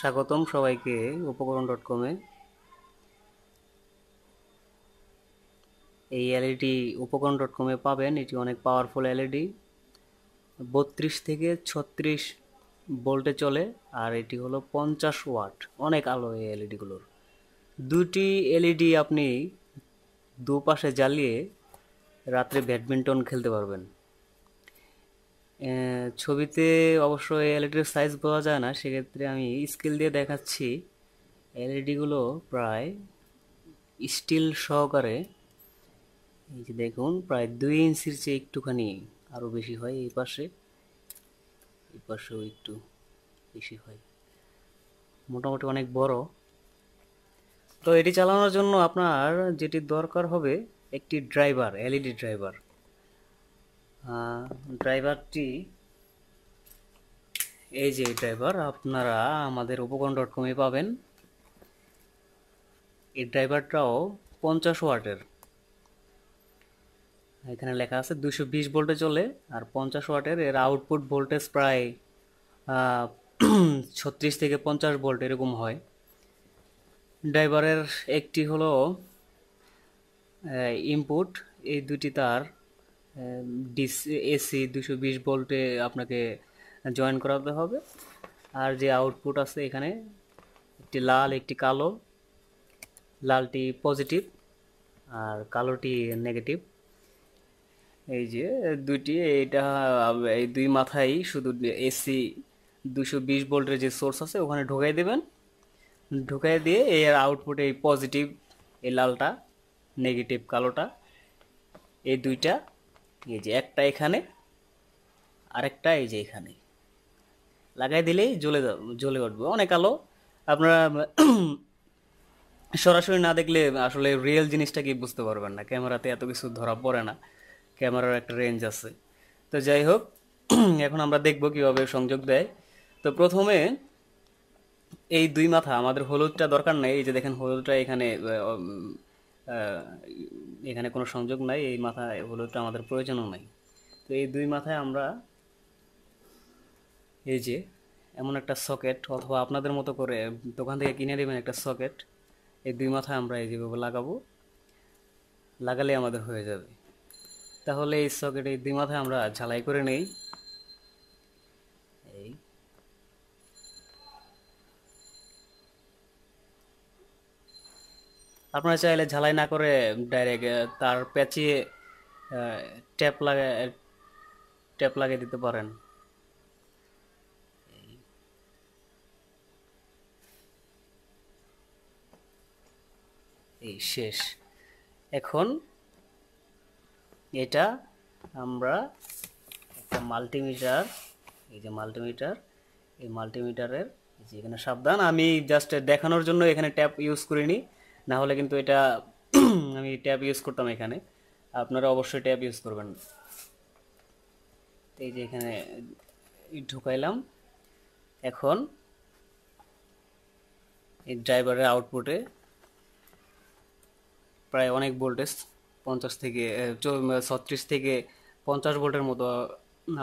স্বাগতম সবাইকে উপকরণ ডট কমে এই এলইডি e উপকরণ ডট কমে পাবেন এটি অনেক পাওয়ারফুল এলইডি e বত্রিশ থেকে ছত্রিশ বোল্টে চলে আর এটি হলো পঞ্চাশ ওয়াট অনেক আলো এই এলইডিগুলোর e দুটি এলইডি আপনি দুপাশে জ্বালিয়ে রাত্রে ব্যাডমিন্টন খেলতে পারবেন ছবিতে অবশ্য এলইডির সাইজ বোঝা যায় না সেক্ষেত্রে আমি স্কেল দিয়ে দেখাচ্ছি এলইডিগুলো প্রায় স্টিল সহকারে এই যে দেখুন প্রায় দুই ইঞ্চির চেয়ে একটুখানি আরও বেশি হয় এই পাশে এই পাশেও একটু বেশি হয় মোটামুটি অনেক বড় তো এটি চালানোর জন্য আপনার যেটি দরকার হবে একটি ড্রাইভার এলইডি ড্রাইভার ড্রাইভারটি এই যে ড্রাইভার আপনারা আমাদের উপকরণ ডট কমে পাবেন এই ড্রাইভারটাও পঞ্চাশ ওয়াটের এখানে লেখা আছে দুশো বিশ ভোল্টে চলে আর পঞ্চাশ ওয়াটের এর আউটপুট ভোল্টেজ প্রায় ছত্রিশ থেকে পঞ্চাশ ভোল্ট এরকম হয় ড্রাইভারের একটি হলো ইনপুট এই দুটি তার ডিস এসি দুশো বিশ ভোল্টে আপনাকে জয়েন করাতে হবে আর যে আউটপুট আছে এখানে একটি লাল একটি কালো লালটি পজিটিভ আর কালোটি নেগেটিভ এই যে দুইটি এটা এই দুই মাথায় শুধু এসি দুশো বিশ ভোল্টের যে সোর্স আছে ওখানে ঢোকাই দেবেন ঢোকাই দিয়ে এর আউটপুট এই পজিটিভ এই লালটা নেগেটিভ কালোটা এই দুইটা এই যে একটা এখানে আরেকটা এই যে এখানে লাগাই দিলেই জ্বলে জ্বলে উঠবে অনেক আলো আপনারা সরাসরি না দেখলে আসলে রিয়েল জিনিসটা কি বুঝতে পারবেন না ক্যামেরাতে এত কিছু ধরা পড়ে না ক্যামেরার একটা রেঞ্জ আছে তো যাই হোক এখন আমরা দেখব কীভাবে সংযোগ দেয় তো প্রথমে এই দুই মাথা আমাদের হলুদটা দরকার নেই এই যে দেখেন হলুদটা এখানে এখানে কোনো সংযোগ নাই এই মাথা হলুদটা আমাদের প্রয়োজনও নাই তো এই দুই মাথায় আমরা এই যে এমন একটা সকেট অথবা আপনাদের মতো করে দোকান থেকে কিনে নেবেন একটা সকেট এই দুই মাথায় আমরা এই যেভাবে লাগাবো লাগালে আমাদের হয়ে যাবে তাহলে এই সকেট এই দুই মাথায় আমরা ঝালাই করে নেই আপনারা চাইলে ঝালাই না করে ডাইরেক্ট তার প্যাচিয়ে ট্যাপ লাগে ট্যাপ লাগিয়ে দিতে পারেন এই শেষ এখন এটা আমরা একটা মাল্টিমিটার এই যে মাল্টিমিটার এই মাল্টিমিটারের যে এখানে সাবধান আমি জাস্ট দেখানোর জন্য এখানে ট্যাপ ইউজ করিনি না হলে কিন্তু এটা আমি ট্যাব ইউজ করতাম এখানে আপনারা অবশ্যই ট্যাব ইউজ করবেন এই যে এখানে ঢুকাইলাম এখন এই ড্রাইভারের আউটপুটে প্রায় অনেক ভোল্টেজ পঞ্চাশ থেকে ছত্রিশ থেকে পঞ্চাশ ভোল্টের মতো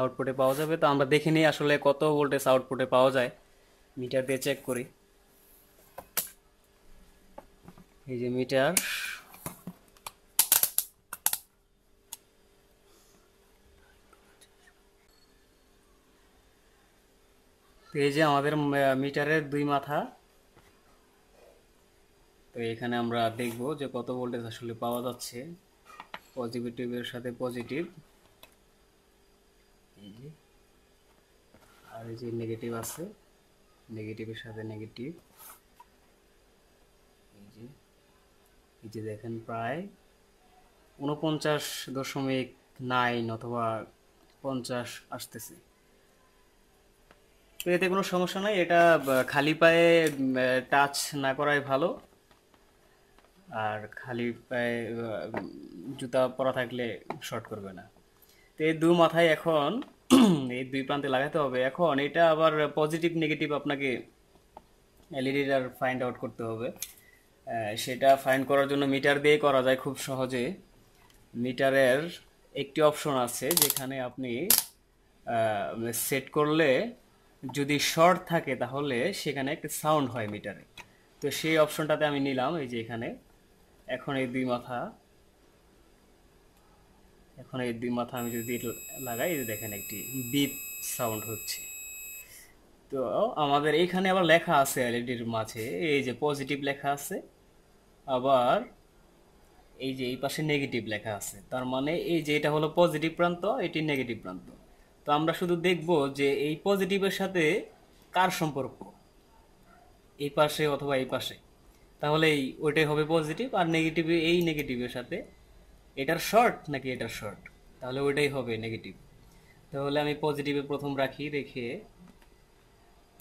আউটপুটে পাওয়া যাবে তো আমরা দেখিনি আসলে কত ভোল্টেজ আউটপুটে পাওয়া যায় মিটার দিয়ে চেক করি এই যে মিটার তো এই যে আমাদের মিটারের দুই মাথা তো এখানে আমরা দেখব যে কত ভোল্টেজ আসলে পাওয়া যাচ্ছে পজিটিভের সাথে পজিটিভ এই যে আর এই যে নেগেটিভ আছে নেগেটিভের সাথে নেগেটিভ এই যে দেখেন প্রায় উনপঞ্চাশ দশমিক নাইন অথবা পঞ্চাশ আসতেছে তো এতে কোনো সমস্যা নাই এটা খালি পায়ে টাচ না করাই ভালো আর খালি পায়ে জুতা পরা থাকলে শর্ট করবে না তো এই দু মাথায় এখন এই দুই প্রান্তে লাগাতে হবে এখন এটা আবার পজিটিভ নেগেটিভ আপনাকে এলইডিটার ফাইন্ড আউট করতে হবে সেটা ফাইন করার জন্য মিটার দিয়ে করা যায় খুব সহজে মিটারের একটি অপশন আছে যেখানে আপনি সেট করলে যদি শর্ট থাকে তাহলে সেখানে একটা সাউন্ড হয় মিটারে তো সেই অপশনটাতে আমি নিলাম এই যে এখানে এখন এই দুই মাথা এখন এই দুই মাথা আমি যদি লাগাই দেখেন একটি বিপ সাউন্ড হচ্ছে তো আমাদের এখানে আবার লেখা আছে এলইডির মাঝে এই যে পজিটিভ লেখা আছে আবার এই যে এই পাশে নেগেটিভ লেখা আছে তার মানে এই যে এটা হলো পজিটিভ প্রান্ত এটি নেগেটিভ প্রান্ত তো আমরা শুধু দেখব যে এই পজিটিভের সাথে কার সম্পর্ক এই পাশে অথবা এই পাশে তাহলে এই ওইটাই হবে পজিটিভ আর নেগেটিভ এই নেগেটিভের সাথে এটার শর্ট নাকি এটার শর্ট তাহলে ওইটাই হবে নেগেটিভ তাহলে আমি পজিটিভে প্রথম রাখি রেখে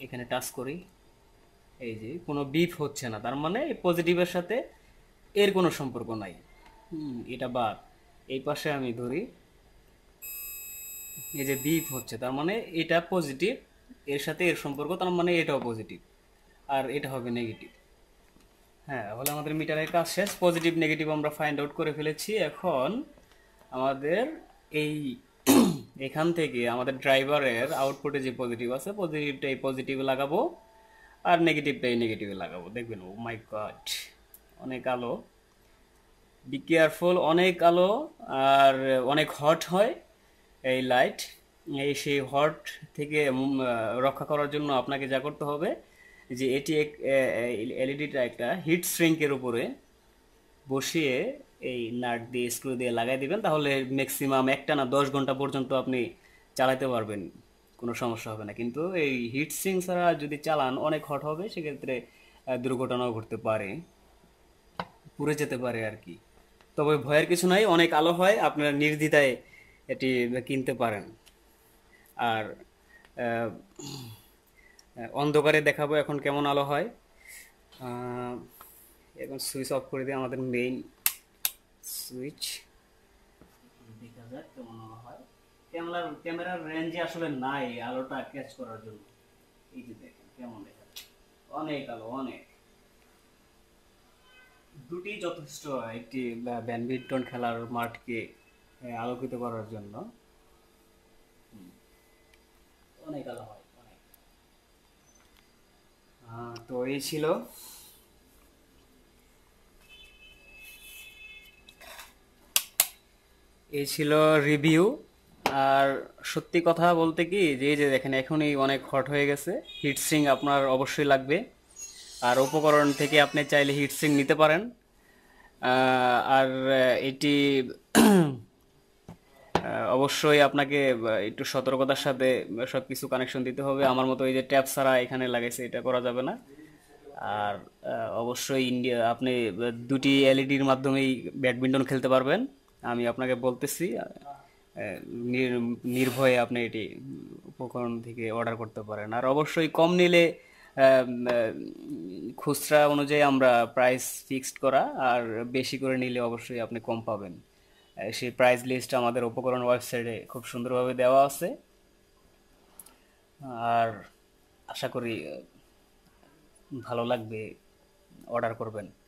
এখানে টাচ করি এই যে কোনো বিফ হচ্ছে না তার মানে পজিটিভের সাথে এর কোনো সম্পর্ক নাই হুম এটা বাদ এই পাশে আমি ধরি এই যে বিফ হচ্ছে তার মানে এটা পজিটিভ এর সাথে এর সম্পর্ক তার মানে এটাও পজিটিভ আর এটা হবে নেগেটিভ হ্যাঁ তাহলে আমাদের মিটারের কাজ শেষ পজিটিভ নেগেটিভ আমরা ফাইন্ড আউট করে ফেলেছি এখন আমাদের এই এখান থেকে আমাদের ড্রাইভারের আউটপুটে যে পজিটিভ আছে পজিটিভটা এই লাগাবো আর নেগেটিভটাই নেগেটিভ লাগাবো দেখবেন ও মাই গড অনেক আলো বি কেয়ারফুল অনেক আলো আর অনেক হট হয় এই লাইট এই সেই হট থেকে রক্ষা করার জন্য আপনাকে যা করতে হবে যে এটি এক এলইডিটা একটা হিট শ্রিঙ্কের উপরে বসিয়ে এই নাট দিয়ে স্ক্রু দিয়ে লাগাই দিবেন তাহলে ম্যাক্সিমাম একটা না দশ ঘন্টা পর্যন্ত আপনি চালাতে পারবেন কোনো সমস্যা হবে না কিন্তু এই হিট সিং ছাড়া যদি চালান অনেক হট হবে সেক্ষেত্রে দুর্ঘটনাও ঘটতে পারে পুড়ে যেতে পারে আর কি তবে ভয়ের কিছু নাই অনেক আলো হয় আপনারা নির্দ্বিধায় এটি কিনতে পারেন আর অন্ধকারে দেখাবো এখন কেমন আলো হয় এখন সুইচ অফ করে দিয়ে আমাদের মেইন সুইচ দেখা যাক কেমন হয় ক্যামেরার ক্যামেরার রেঞ্জে আসলে নাই আলোটা ক্যাচ করার জন্য এই যে দেখেন কেমন দেখা অনেক আলো অনেক দুটি যথেষ্ট একটি ব্যাডমিন্টন খেলার মাঠকে আলোকিত করার জন্য অনেক আলো হয় অনেক তো এই ছিল এই ছিল রিভিউ আর সত্যি কথা বলতে কি যে যে দেখেন এখনই অনেক হট হয়ে গেছে হিটসিং আপনার অবশ্যই লাগবে আর উপকরণ থেকে আপনি চাইলে হিটসিং নিতে পারেন আর এটি অবশ্যই আপনাকে একটু সতর্কতার সাথে সব কিছু কানেকশন দিতে হবে আমার মতো এই যে ট্যাপ ছাড়া এখানে লাগাইছে এটা করা যাবে না আর অবশ্যই ইন্ডিয়া আপনি দুটি এলইডির মাধ্যমেই ব্যাডমিন্টন খেলতে পারবেন আমি আপনাকে বলতেছি নির্ভয়ে আপনি এটি উপকরণ থেকে অর্ডার করতে পারেন আর অবশ্যই কম নিলে খুচরা অনুযায়ী আমরা প্রাইস ফিক্সড করা আর বেশি করে নিলে অবশ্যই আপনি কম পাবেন সেই প্রাইস লিস্ট আমাদের উপকরণ ওয়েবসাইটে খুব সুন্দরভাবে দেওয়া আছে আর আশা করি ভালো লাগবে অর্ডার করবেন